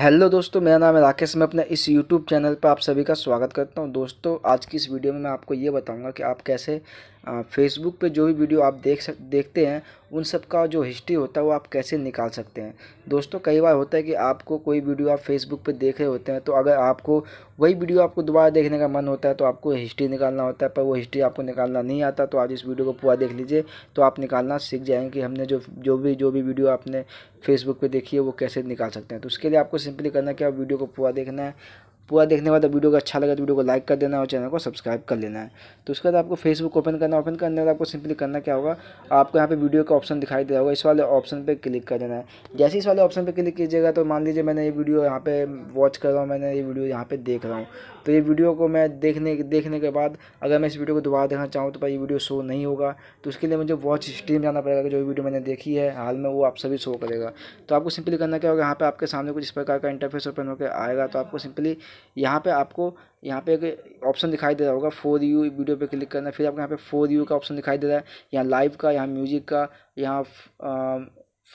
hello दोस्तों मेरा नाम है राकेश मैं अपने इस यूट्यूब चैनल पर आप सभी का स्वागत करता हूं दोस्तों आज की इस वीडियो में मैं आपको ये बताऊंगा कि आप कैसे फेसबुक पे जो भी वीडियो आप देख सक देखते हैं उन सब का जो हिस्ट्री होता है वो आप कैसे निकाल सकते हैं दोस्तों कई बार होता है कि आपको कोई वीडियो आप फेसबुक पे देख रहे होते हैं तो अगर आपको वही वीडियो आपको दोबारा देखने का मन होता है तो आपको हिस्ट्री निकालना होता है पर वो हिस्ट्री आपको निकालना नहीं आता तो आज इस वीडियो को पूरा देख लीजिए तो आप निकालना सीख जाएंगे कि हमने जो जो भी जो भी वीडियो आपने फेसबुक पर देखी है वो कैसे निकाल सकते हैं तो उसके लिए आपको सिंपली करना क्या वीडियो को पूरा देखना है पूरा देखने के बाद वीडियो को अच्छा लगा तो वीडियो को लाइक कर देना और चैनल को सब्सक्राइब कर लेना है तो उसके बाद आपको फेसबुक ओपन करना ओपन करने बाद आपको सिंपली करना क्या होगा आपको यहाँ पे वीडियो का ऑप्शन दिखाई दे रहा होगा इस वाले ऑप्शन पे क्लिक कर देना है जैसे इस वाले ऑप्शन पे क्लिक कीजिएगा तो मान लीजिए मैंने ये वीडियो यहाँ पर वॉच कर रहा हूँ मैंने ये वीडियो यहाँ पर देख रहा हूँ तो ये वीडियो को मैं देखने देखने के बाद अगर मैं इस वीडियो को दोबारा देखना चाहूँ तो भाई ये वीडियो शो नहीं होगा तो उसके लिए मुझे वॉच स्ट्रीम जाना पड़ेगा कि जो वीडियो मैंने देखी है हाल में वो आप सभी शो करेगा तो आपको सिंपली करना क्या होगा यहाँ पर आपके सामने कुछ इस प्रकार का इंटरफेस ओपन होकर आएगा तो आपको सिंपली यहाँ पे आपको यहाँ पे एक ऑप्शन दिखाई दे रहा होगा फोर यू वीडियो पे क्लिक करना फिर आपको यहाँ पे फोर यू का ऑप्शन दिखाई दे रहा है यहाँ लाइव का यहाँ म्यूजिक का यहाँ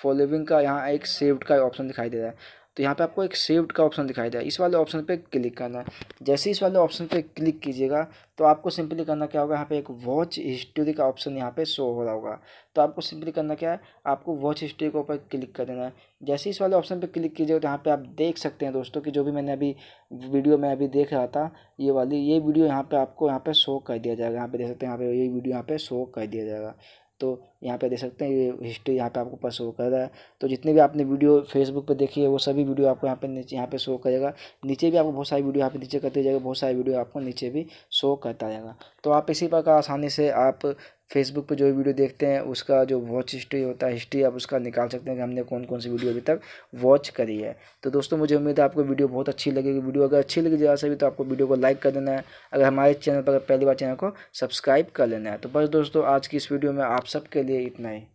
फॉलोविंग का यहाँ एक सेव्ड का ऑप्शन दिखाई दे रहा है तो यहाँ पे आपको एक सेव्ड का ऑप्शन दिखाई दे इस वाले ऑप्शन पे क्लिक करना है जैसे इस वाले ऑप्शन पे क्लिक कीजिएगा तो आपको सिंपली करना क्या होगा यहाँ पे एक वॉच हिस्ट्री का ऑप्शन यहाँ पे शो हो रहा होगा तो आपको सिंपली करना क्या है आपको वॉच हिस्ट्री के ऊपर क्लिक कर देना है जैसे इस वाले ऑप्शन पर क्लिक कीजिएगा तो यहाँ पर आप देख सकते हैं दोस्तों की जो भी मैंने अभी वीडियो में अभी देख रहा था ये वाली ये वीडियो यहाँ पर आपको यहाँ पर शो कर दिया जाएगा यहाँ पर देख सकते हैं यहाँ पर ये वीडियो यहाँ पर शो कर दिया जाएगा तो यहाँ पे देख सकते हैं ये हिस्ट्री यहाँ पे आपको पर शो कर रहा है तो जितने भी आपने वीडियो फेसबुक पे देखी है वो सभी वीडियो आपको यहाँ पे नीचे यहाँ पे शो करेगा नीचे भी आपको बहुत सारी वीडियो यहाँ पे नीचे करते जाएगा बहुत सारी वीडियो आपको नीचे भी शो करता जाएगा तो आप इसी प्रकार आसानी से आप फेसबुक पे जो वीडियो देखते हैं उसका जो वॉच हिस्ट्री होता है हिस्ट्री आप उसका निकाल सकते हैं कि हमने कौन कौन सी वीडियो अभी तक वॉच करी है तो दोस्तों मुझे उम्मीद है आपको वीडियो बहुत अच्छी लगेगी वीडियो अगर अच्छी लगी जैसे भी तो आपको वीडियो को लाइक कर देना है अगर हमारे चैनल पर पहली बार चैनल को सब्सक्राइब कर लेना है तो बस दोस्तों आज की इस वीडियो में आप सबके लिए इतना ही